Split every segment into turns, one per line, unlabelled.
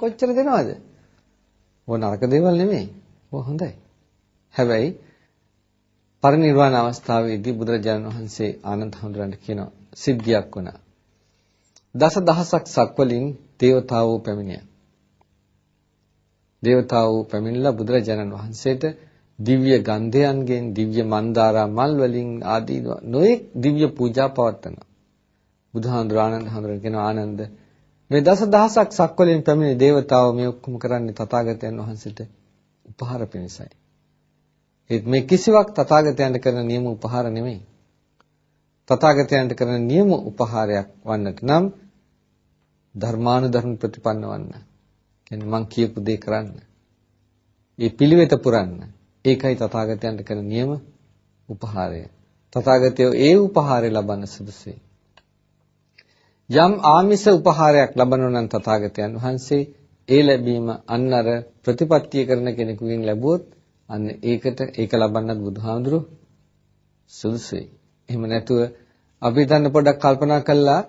කොච්චර දෙනවද? ඕ නරක දේවල් නෙමෙයි. ඕ හොඳයි. හැබැයි පරිනිර්වාණ අවස්ථාවේදී බුදුරජාණන් වහන්සේ ආනන්ද හඳුරන්න කියනවා සිද්ධියක් වුණා. දස දහසක් සක්වලින් దేవතාවෝ පැමිණියා. దేవතාවෝ පැමිණලා බුදුරජාණන් වහන්සේට දිව්‍ය ගන්ධයන්ගෙන් දිව්‍ය මන්දාරා මල් වලින් ආදී නොඑක් දිව්‍ය පූජා පවත්වනවා. බුදුහාඳුර ආනන්ද හඳුරගෙන ආනන්ද මේ දස දහසක් සක්වලින් පැමිණි దేవතාවෝ මේ ඔක්කොම කරන්නේ තථාගතයන් වහන්සේට උපහාර පිණිසයි. ඒත් මේ කිසිවක් තථාගතයන්ට කරන නියම උපහාර නෙමෙයි. තථාගතයන්ට කරන නියම උපහාරයක් වන්නට නම් ධර්මානුධර්ම ප්‍රතිපන්න වන්න. කියන්නේ මං කියපු දේ කරන්න. ඒ පිළිවෙත පුරන්න. ඒකයි තථාගතයන්ට කරන නියම උපහාරය. තථාගතයෝ ඒ උපහාරය ලබන්න සුදුසුයි. යම් ආමිෂ උපහාරයක් ලබනවා නම් තථාගතයන් වහන්සේ ඒ ලැබීම අන්න අර ප්‍රතිපත්තිය කරන කෙනෙකුගෙන් ලැබුවොත් අන්න ඒකට ඒක ලබන්නත් බුදුහාඳුරු සුදුසුයි. එහෙම නැතුව අපි හිතන්න පොඩ්ඩක් කල්පනා කළා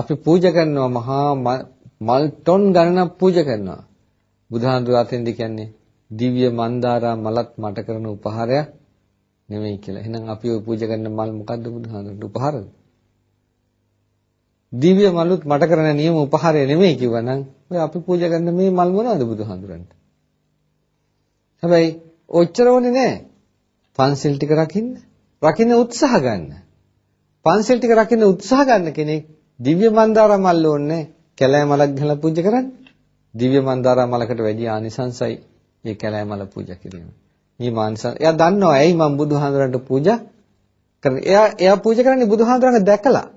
අපි පූජා කරනවා මහා මල් ටොන් ගණනක් පූජා කරනවා. බුදුහාඳුරු අතෙන්ද කියන්නේ දිව්‍ය මන්දාරා මලත් මට කරන උපහාරයක් නෙමෙයි කියලා. එහෙනම් අපි ওই පූජා කරන මල් මොකද්ද බුදුහාඳුරුට උපහාරද? දිව්‍ය මලුත් මට කරන නියම උපහාරය නෙමෙයි කිව්වනම් ඔය අපි පූජා කරන මේ මල් මොනවද බුදුහාඳුරන්ට? හැබැයි ඔච්චර ඕනේ නෑ. පන්සිල් ටික රකින්න. රකින්න උත්සාහ ගන්න. පන්සිල් ටික රකින්න උත්සාහ ගන්න කෙනෙක් දිව්‍ය මන්දාරා මල් ඕනේ කැලෑ මලක් ගහලා පූජා කරන්න. දිව්‍ය මන්දාරා මලකට වැඩි ආනිසංසයි මේ කැලෑ මල පූජා කිරීම. මේ මානසන් එයා දන්නවා ඇයි මම බුදුහාඳුරන්ට පූජා කරන්නේ. එයා එයා පූජා කරන්නේ බුදුහාඳුරන්ගේ දැකලා.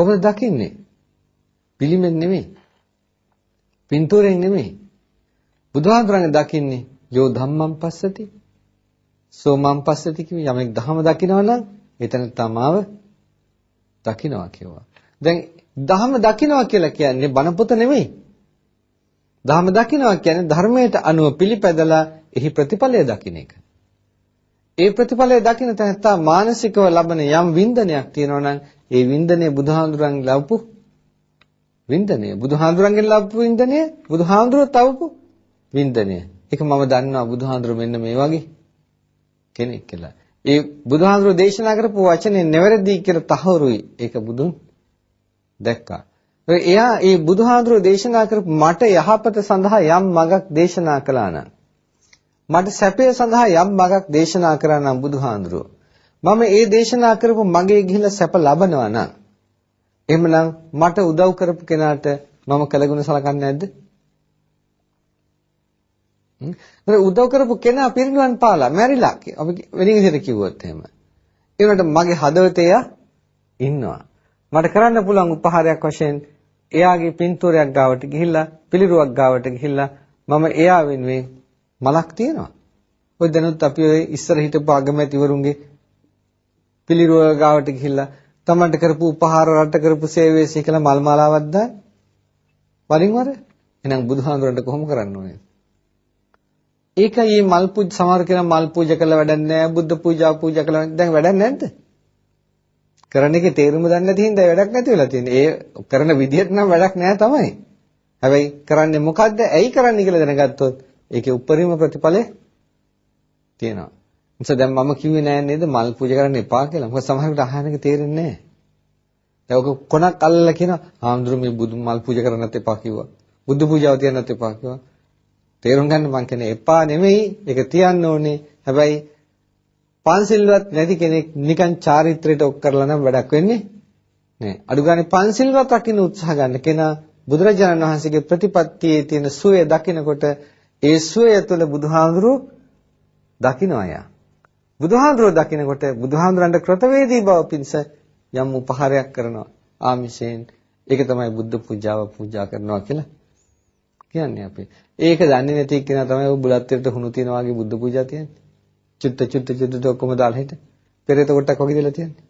කොහොමද දකින්නේ? පිළිමෙන් නෙමෙයි. පින්තූරෙන් නෙමෙයි. බුදුහාඳුරන්ගේ දකින්නේ යෝ ධම්මං පස්සති සෝ මං පස්සති කිව්ව යමෙක් ධම දකිනවා නම් එතන තමාව දකිනවා කියවා. දැන් ධම දකිනවා කියලා කියන්නේ බණ පොත නෙමෙයි. ධම දකිනවා කියන්නේ ධර්මයට අනුව පිළිපැදලා එහි ප්‍රතිඵලය දකින එක. ඒ ප්‍රතිඵලය දකින තැනත්තා මානසිකව ලබන යම් වින්දනයක් තියෙනවා නම් ඒ වින්දනය බුදුහාඳුරන් ලැබපු වින්දනය. බුදුහාඳුරන්ගෙන් ලැබපු වින්දනය බුදුහාඳුරත් අවපු වින්දනය. ඒක මම දන්නවා බුදුහාඳුර මෙන්න මේ වගේ කෙනෙක් කියලා. ඒ බුදුහාඳුර දේශනා කරපු වචනේ නෙවැරදි කියලා තහවුරුයි. ඒක බුදුන් දැක්කා. එයා ඒ බුදුහාඳුර දේශනා කරපු මට යහපත සඳහා යම් මගක් දේශනා කළා නම් මට සැපය සඳහා යම් මගක් දේශනා කරා නම් බුදුහාඳුරෝ මම ඒ දේශනා කරපු මගේ ගිහිලා සැප ලබනවා නම් එහෙමනම් මට උදව් කරපු කෙනාට මම කලගුණ සලකන්නේ නැද්ද? හ්ම් උදව් කරපු කෙනා පිරිනුවන් පාලා මැරිලා අපි වෙලින් විදිහට කිව්වොත් එහෙම. ඒ වුණාට මගේ හදවතේ ඉන්නවා. මට කරන්න පුළුවන් උපහාරයක් වශයෙන් එයාගේ පින්තූරයක් ගාවට ගිහිල්ලා පිළිරුවක් ගාවට ගිහිල්ලා මම එයා වෙනුවෙන් මලක් තියනවා. ඔය දැනුත් අපි ඔය ඉස්සර හිටපු අගමැතිවරුන්ගේ පිළිරුව ගාවට ගිහිල්ලා තමන්ට කරපු උපහාර රට කරපු සේවයේ සිකලා මල් මාලාවක් දාන්න. වරින් වර එහෙනම් බුදුහාඳුරන්ට කොහොම කරන්න ඕනේ? ඒකයි මේ මල් පූජ සමහර කෙනා මල් පූජා කළා වැඩක් නැහැ. බුද්ධ පූජා පූජා කළා දැන් වැඩක් නැද්ද? කරන එකේ තේරුම දන්නේ නැති හින්දා වැඩක් නැති වෙලා තියෙන්නේ. ඒ කරන විදිහට නම් වැඩක් නැහැ තමයි. හැබැයි කරන්නේ මොකද්ද? ඇයි කරන්නේ කියලා දැනගත්තොත් ඒකේ උපරිම ප්‍රතිඵලය තියෙනවා. නිසා දැන් මම කිව්වේ නෑ නේද මල් පූජා කරන්න එපා කියලා. මොකද සමහරකට අහන එක තේරෙන්නේ නෑ. දැන් ඔක කොනක් අල්ලලා කියන ආම්දුරු මේ බුදු මල් පූජා කරන්නත් එපා කිව්වා. බුදු පූජාව තියන්නත් එපා කිව්වා. තේරුම් ගන්න මං කියන්නේ එපා නෙමෙයි. ඒක තියන්න ඕනේ. හැබැයි පන්සිල්වත් නැති කෙනෙක් නිකන් චාරිත්‍රයට ඔක් කරලා නම් වැඩක් වෙන්නේ නෑ. අඩු ගානේ පන්සිල්වත් රකින්න උත්සාහ ගන්න කෙනා බුදුරජාණන් වහන්සේගේ ප්‍රතිපත්තියේ තියෙන සුවය දකිනකොට ඒ සුවය තුළ බුදුහාඳුරු දකින්න අය. බුදුහාඳුරෝ දකිනකොට බුදුහාඳුරන්ට ක්‍රතවේදී බව පිණිස යම් උපහාරයක් කරනවා ආමිෂයෙන් ඒක තමයි බුද්ධ පූජාව පූජා කරනවා කියලා කියන්නේ අපි. ඒක දන්නේ නැති කෙනා තමයි ඔය බුලත් වලට හුණු තියන වගේ බුද්ධ පූජා තියන්නේ. චුත්ත චුත්ත චුත්ත ඔක්කොම දාලා හිට. පෙරේත කොටක් වගේ දාලා තියන්නේ.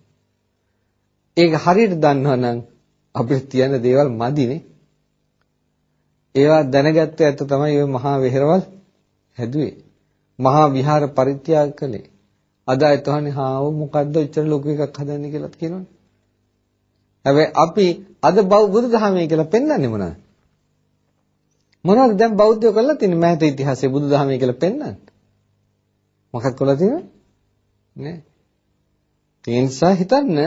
ඒක හරියට දන්නවනම් අපිට තියෙන දේවල් මදිනේ. ඒවා දැනගත්ත ඇත්ත තමයි ওই මහා වෙහෙරවල් හැදුවේ. මහා විහාර පරිත්‍යාග කළේ. අද අයතෝහනේ හාව මොකද්ද ඔච්චර ලොකු එකක් හදන්නේ කියලාත් කියනවනේ. හැබැයි අපි අද බුදුදහමේ කියලා පෙන්වන්නේ මොනවද? මොනවද දැන් බෞද්ධයෝ කරලා තියෙන්නේ මෑත ඉතිහාසයේ බුදුදහමේ කියලා පෙන්වන්න. මොකක්ද කරලා තියෙන්නේ? නේ. ඒ නිසා හිතන්න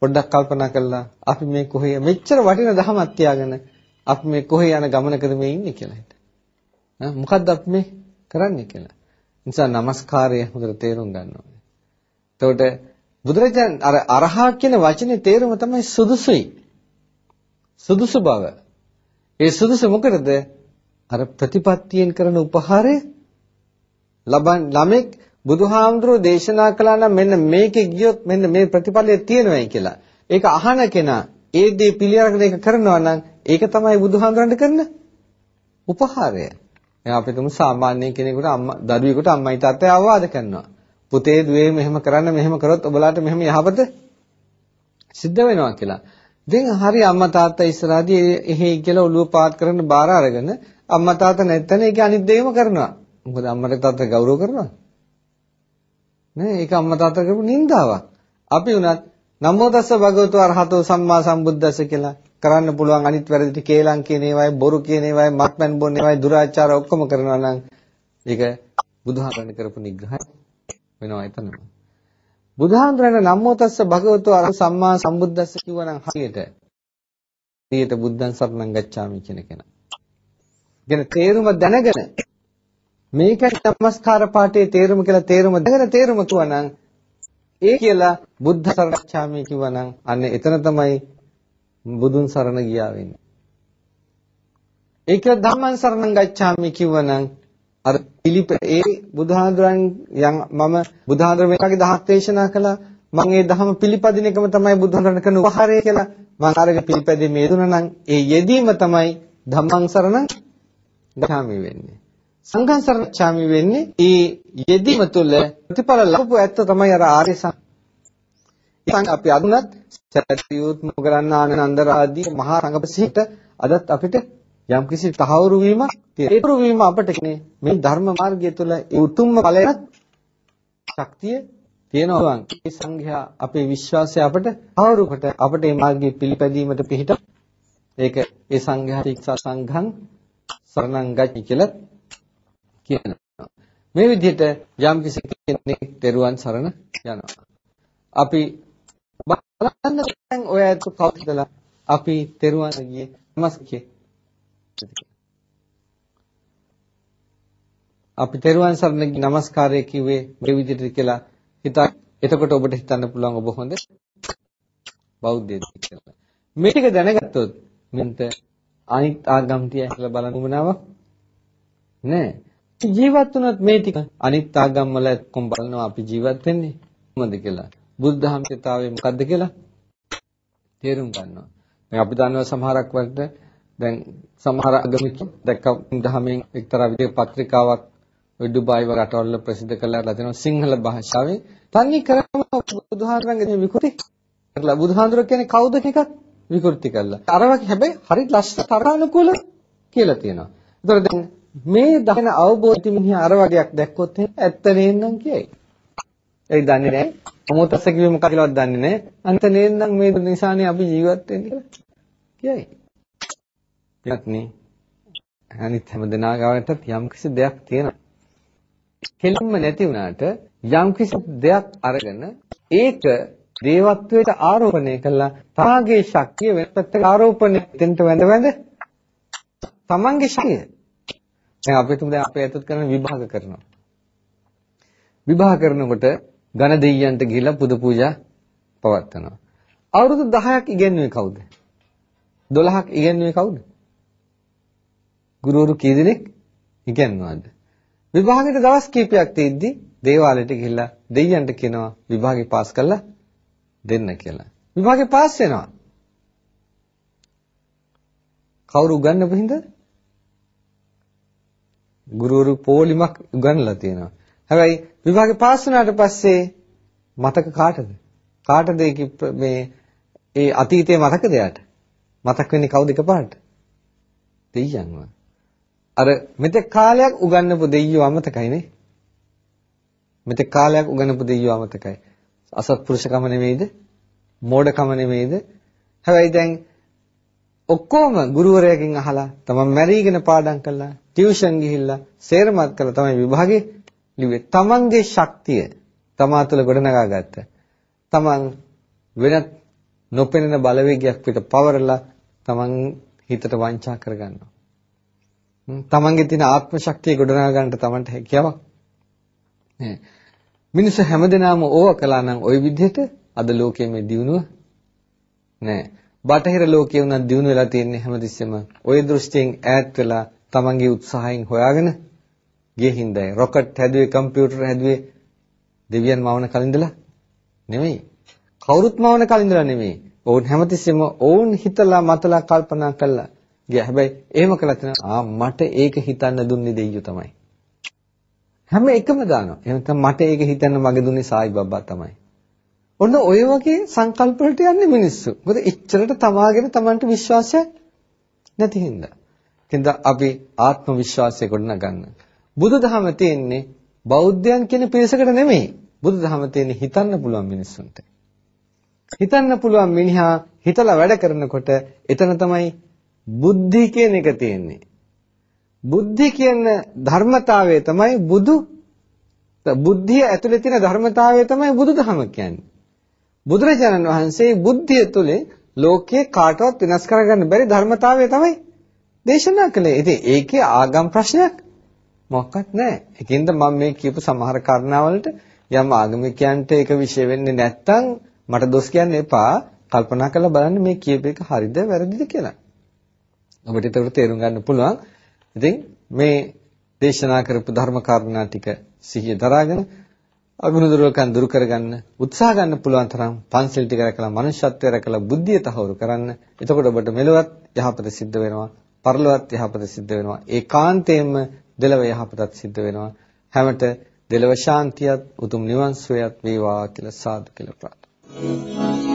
පොඩ්ඩක් කල්පනා කළා අපි මේ කොහේ මෙච්චර වටින ධහමක් තියාගෙන අපි මේ කොහේ යන ගමනකද මේ ඉන්නේ කියලා හිත. මොකද්ද අපි මේ කරන්නේ කියලා. නිසා নমස්කාරය හොඳට තේරුම් ගන්නවා. එතකොට බුදුරජාන් අර අරහා කියන වචනේ තේරුම තමයි සුදුසුයි. සුදුසු බව. ඒ සුදුසු මොකටද? අර ප්‍රතිපත්තියෙන් කරන උපහාරය ලබන් ළමෙක් බුදුහාමුදුරෝ දේශනා කළා නම් මෙන්න මේකේ ගියොත් මෙන්න මේ ප්‍රතිඵලය තියෙනවායි කියලා. ඒක අහන කෙනා ඒ දේ පිළිඅරගෙන ඒක කරනවා නම් ඒක තමයි බුදුහාමුදුරන්ට කරන උපහාරය. දැන් අපි තුමු සාමාන්‍ය කෙනෙකුට අම්මා දරුවෙකුට අම්මයි තාත්තයි අවවාද කරනවා. පුතේ දුවේ මෙහෙම කරන්න මෙහෙම කරොත් ඔබලාට මෙහෙම යහපත සිද්ධ වෙනවා කියලා. ඉතින් හරි අම්මා තාත්තා ඉස්සරහදී එහෙයි කියලා ඔළුව පාත් කරන්න බාර අරගෙන අම්මා තාත්තා නැත්තන ඒක අනිත් දෙයක්ම කරනවා. මොකද අම්මට තාත්තා ගෞරව කරනවා. නේ ඒක අම්මා තාත්තා කරපු නින්දාවක්. අපි උනත් නමෝ තස්ස භගවතු අරහතෝ සම්මා සම්බුද්දස්ස කියලා කරන්න පුළුවන් අනිත් වැරදි ටික කේලම් කියන ඒවායි බොරු කියන ඒවායි මත්පැන් බොන්න ඒවායි දුරාචාර ඔක්කොම කරනවා නම් ඒක බුදුහාමරණ කරපු නිග්‍රහයක්. වෙනවා එතනම. බුදුහාඳුනන නම්මෝ තස්ස භගවතු සම්මා සම්බුද්දස්ස කිව්වනම් හරියට. හරියට බුද්ධං සරණං ගච්ඡාමි කියන කෙනා. ගැන තේරුම දැනගෙන මේකයි নমස්කාර පාඨයේ තේරුම කියලා තේරුම දැනගෙන තේරුම තුවනම් ඒ කියලා බුද්ධ සරණච්ඡාමි කිව්වනම් අන්න එතන තමයි බුදුන් සරණ ගියා වෙන්නේ. ඒක ධම්මං සරණං ගච්ඡාමි කිව්වනම් අර පිළිප ඒ බුදුහාඳුරන් යම් මම බුදුහාඳුර මේකගේ දහස් දේශනා කළා මම ඒ දහම පිළිපදින එකම තමයි බුදුහාඳුරන කරන උපහාරය කියලා මම අරග පිළිපැදීමේ දුනා නම් ඒ යෙදීම තමයි ධම්මං සරණ ගාමි වෙන්නේ සංඝං සරණ ගාමි වෙන්නේ ඒ යෙදීම තුළ ප්‍රතිඵල ලැබුව ඇත්ත තමයි අර ආර්ය සංඝ අපි අඳුනත් සත්‍යයුත් මොගලන් ආනන්ද රාදී මහා සංඝපසීට අදත් අපිට යම්කිසි තහවුරු වීමක් තියෙනවා. වීම අපට මේ ධර්ම මාර්ගය තුළ උතුම්ම ඵලයට ශක්තිය තියෙනවා. මේ සංඝයා අපේ විශ්වාසය අපට තහවුරු කොට අපට මේ මාර්ගය පිළිපැදීමට පිහිට ඒක ඒ සංඝයා ශික්ෂා සංඝං සරණං ගච්ඡි කියලා කියනවා. මේ විදිහට යම්කිසි කෙනෙක් දරුවන් සරණ යනවා. අපි බලන්න දැන් ඔය අතට කවුදලා අපි දරුවන් ගියේ නමස්කේ ස්තුති අපි තෙරුවන් සරණ නමස්කාරය කිව්වේ මේ විදිහට කියලා හිතා එතකොට ඔබට හිතන්න පුළුවන් ඔබ හොඳ බෞද්ධයෙක් කියලා. මේ ටික දැනගත්තොත් මෙන්ට අනිත් ආගම් තියලා බලන උමනාවක් නෑ. ජීවත් වුණත් මේ ටික අනිත් ආගම් වල කොම් බලනවා අපි ජීවත් වෙන්නේ කොහොමද කියලා. බුද්ධහමිතාවේ මොකද්ද කියලා තේරුම් ගන්නවා. දැන් අපි දන්නවා සමහරක් වලට දැන් සමහර ආගමික දැක්ක දහමෙන් එක්තරා විදිහක පත්‍රිකාවක් ඩුබායි වගේ රටවල ප්‍රසිද්ධ කළා ලදින සිංහල භාෂාවෙන් තන්නේ කරම බුදුහාමුදුරන්ගේ විකෘති කරලා බුදුහාමුදුර කියන්නේ කවුද කියන එකත් විකෘති කළා. අර වගේ හැබැයි හරි ලස්සන තරානුකූල කියලා තියෙනවා. ඒතර දැන් මේ දහන අවබෝධි මිනිහ අර වගේක් දැක්කොත් ඇත්ත නේනම් කියයි. ඒ දන්නේ නැහැ. අමෝතස කිව්වේ මොකක්දලවත් දන්නේ නැහැ. අන්ත නේනම් මේ නිසානේ අපි ජීවත් වෙන්නේ කියලා. කියයි. දෙයක් නේ. අනිත් හැම දෙනාගාවටත් යම්කිසි දෙයක් තියෙනවා. කෙලින්ම නැති වුණාට යම්කිසි දෙයක් අරගෙන ඒක දේවත්වයට ආරෝපණය කළා තාගේ ශක්තිය වෙනත් ආරෝපණය දෙන්නට වැඳ වැඳ තමන්ගේ ශක්තිය දැන් අපි තුමු දැන් අපි ඇතුත් කරන විභාග කරනවා විභාග කරනකොට ඝන දෙවියන්ට ගිහිලා පුද පූජා පවත්වනවා අවුරුදු 10ක් ඉගෙනුවේ කවුද 12ක් ඉගෙනුවේ කවුද ගුරුවරු කී දෙනෙක් ඉගෙනනවාද? විභාගෙට දවස් කීපයක් තියද්දි දේවාලයට ගිහිල්ලා දෙයියන්ට කියනවා විභාගේ පාස් කරලා දෙන්න කියලා. විභාගේ පාස් වෙනවා. කවුරු උගන්වපු හින්දා? ගුරුවරු පොලිමක් උගන්ලා තියෙනවා. හැබැයි විභාගේ පාස් වුණාට පස්සේ මතක කාටද? කාටද මේ ඒ අතීතයේ මතකද යාට? මතක් වෙන්නේ කවුද එකපාරට? දෙයියන්වා. අර මෙතෙක් කාලයක් උගන්වපු දෙයියෝ අමතකයිනේ. මෙතෙක් කාලයක් උගන්වපු දෙයියෝ අමතකයි. අසත්පුරුෂකම නෙවෙයිද? මෝඩකම නෙවෙයිද? හැබැයි දැන් ඔක්කොම ගුරුවරයෙක්ගෙන් අහලා තමන් මැරීගෙන පාඩම් කළා, ටියුෂන් ගිහිල්ලා, සේරමත් කළා තමයි විභාගේ ලිව්වේ. තමන්ගේ ශක්තිය තමා තුළ ගොඩනගා ගත්තා. තමන් වෙනත් නොපෙනෙන බලවේගයක් පිට පවරලා තමන් හිතට වංචා කරගන්නවා. තමන්ගේ තියෙන ආත්ම ශක්තිය ගොඩනගා ගන්නට තමන්ට හැකියාවක් නෑ. මිනිස්සු හැමදෙනාම ඕවා කළා නම් ওই විදිහට අද ලෝකයේ මේ දියුණුව නෑ. බටහිර ලෝකයේ උනත් දියුණු වෙලා තියෙන්නේ හැමතිස්සෙම ওই දෘෂ්ටියෙන් ඈත් වෙලා තමන්ගේ උත්සාහයෙන් හොයාගෙන ගිය හින්දායි. රොකට් හැදුවේ, කම්පියුටර් හැදුවේ දෙවියන් මවන කලින්දලා නෙමෙයි. කවුරුත් මවන කලින්දලා නෙමෙයි. ඔවුන් හැමතිස්සෙම ඔවුන් හිතලා මතලා කල්පනා කළා ගියා. හැබැයි එහෙම කළත් ආ මට ඒක හිතන්න දුන්නේ දෙයියෝ තමයි. හැම එකම දානවා. එහෙනම් මට ඒක හිතන්න මගේ දුන්නේ සායි බබ්බා තමයි. ඔන්න ඔය වගේ සංකල්ප වලට යන්නේ මිනිස්සු. මොකද එච්චරට තමාගෙන Tamanට විශ්වාසයක් නැති හින්දා. හින්ද අපි ආත්ම විශ්වාසය ගොඩනගන්න. බුදුදහම තියෙන්නේ බෞද්ධයන් කියන පිරිසකට නෙමෙයි. බුදුදහම තියෙන්නේ හිතන්න පුළුවන් මිනිස්සුන්ට. හිතන්න පුළුවන් මිනිහා හිතලා වැඩ කරනකොට එතන තමයි බුද්ධි කියන එක තියෙන්නේ. බුද්ධි කියන ධර්මතාවය තමයි බුදු බුද්ධිය ඇතුලේ තියෙන ධර්මතාවය තමයි බුදුදහම කියන්නේ. බුදුරජාණන් වහන්සේ බුද්ධිය තුලේ ලෝකේ කාටවත් වෙනස් කරගන්න බැරි ධර්මතාවය තමයි දේශනා කළේ. ඉතින් ඒකේ ආගම් ප්‍රශ්නයක් මොකක්වත් නැහැ. ඒකින්ද මම මේ කියපු සමහර කාරණාවලට යම් ආගමිකයන්ට ඒක විශ්ේ වෙන්නේ නැත්තම් මට දොස් කියන්න එපා. කල්පනා කරලා බලන්න මේ කියපේක හරිද වැරදිද කියලා. ඔබට ඒක තේරුම් ගන්න පුළුවන්. ඉතින් මේ දේශනා කරපු ධර්ම කාරණා ටික සිහිය දරාගෙන අගුණ දුරකන් දුරු කරගන්න උත්සාහ ගන්න පුළුවන් තරම් පන්සල් ටික රැකලා මනුෂ්‍යත්වය රැකලා බුද්ධිය තහවුරු කරන්න. එතකොට ඔබට මෙලොවත් යහපත සිද්ධ වෙනවා. පරලොවත් යහපත සිද්ධ වෙනවා. ඒකාන්තයෙන්ම දෙලව යහපතත් සිද්ධ වෙනවා. හැමත දෙලව ශාන්තියත් උතුම් නිවන් සුවයත් වේවා කියලා සාදු කියලා ප්‍රාර්ථනා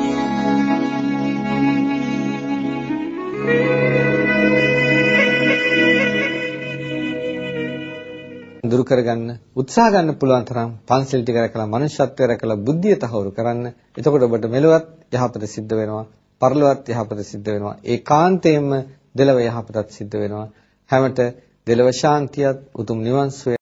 කරගන්න උත්සාහ ගන්න පුළුවන් තරම් පන්සල් ටික රැකලා මනුෂ්‍යත්වය රැකලා බුද්ධිය තහවුරු කරන්න. එතකොට ඔබට මෙලොවත් යහපත සිද්ධ වෙනවා. පරලොවත් යහපත සිද්ධ වෙනවා. ඒකාන්තයෙන්ම දෙලව යහපතත් සිද්ධ වෙනවා. හැමත දෙලව ශාන්තියත් උතුම් නිවන්